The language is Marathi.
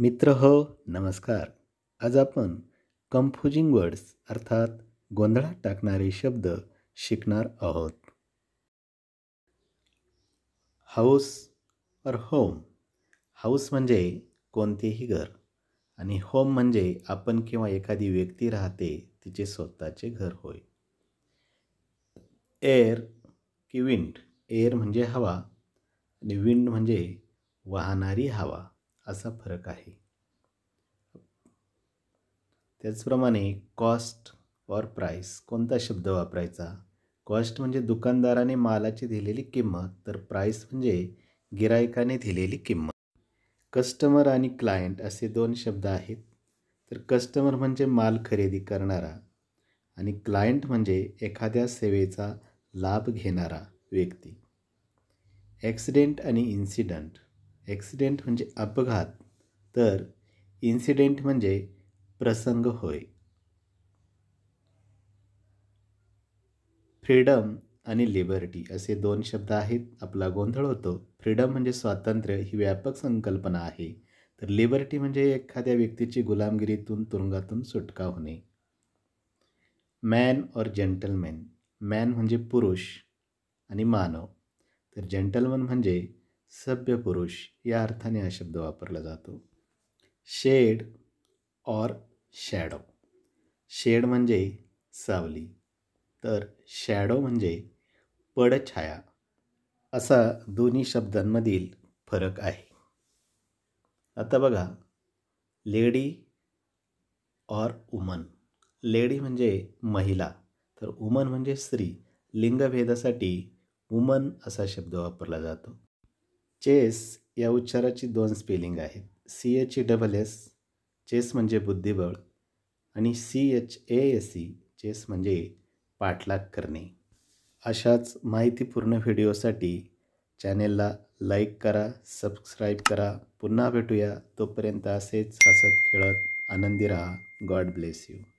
मित्र हो नमस्कार आज आपण कम्फ्युजिंग वर्ड्स अर्थात गोंधळात टाकणारे शब्द शिकणार आहोत हाऊस और होम हाऊस म्हणजे कोणतेही घर आणि होम म्हणजे आपण किंवा एखादी व्यक्ती राहते तिचे स्वतःचे घर होय एअर की विंड एअर म्हणजे हवा आणि विंड म्हणजे वाहणारी हवा असा फरक आहे त्याचप्रमाणे कॉस्ट ऑर प्राईस कोणता शब्द वापरायचा कॉस्ट म्हणजे दुकानदाराने मालाची दिलेली किंमत तर प्राईस म्हणजे गिरायकाने दिलेली किंमत कस्टमर आणि क्लायंट असे दोन शब्द आहेत तर कस्टमर म्हणजे माल खरेदी करणारा आणि क्लायंट म्हणजे एखाद्या सेवेचा लाभ घेणारा व्यक्ती ॲक्सिडेंट आणि इन्सिडंट ॲक्सिडेंट म्हणजे अपघात तर इन्सिडेंट म्हणजे प्रसंग होय फ्रीडम आणि लिबर्टी असे दोन शब्द आहेत आपला गोंधळ होतो फ्रीडम म्हणजे स्वातंत्र्य ही व्यापक संकल्पना आहे तर लिबर्टी म्हणजे एखाद्या व्यक्तीची गुलामगिरीतून तुरुंगातून सुटका होणे मॅन और जेंटलमॅन मॅन म्हणजे पुरुष आणि मानव तर जेंटलमन म्हणजे सभ्य पुरुष या अर्थाने हा शब्द वापरला जातो शेड और शॅडो शेड म्हणजे सावली तर शॅडो म्हणजे पडछाया असा दोन्ही शब्दांमधील फरक आहे आता बघा लेडी और उमन लेडी म्हणजे महिला तर उमन म्हणजे स्त्री लिंगभेदासाठी वुमन असा शब्द वापरला जातो चेस या उच्चाराची दोन स्पेलिंग आहेत C H E double S chess म्हणजे बुद्धिबळ आणि C H A S E chase म्हणजे पाठलाग करणे अशाच माहितीपूर्ण व्हिडिओसाठी चॅनेलला लाईक करा सबस्क्राईब करा पुन्हा भेटूया तोपर्यंत असेच हसत खेळत आनंदी राहा गॉड ब्लेस यू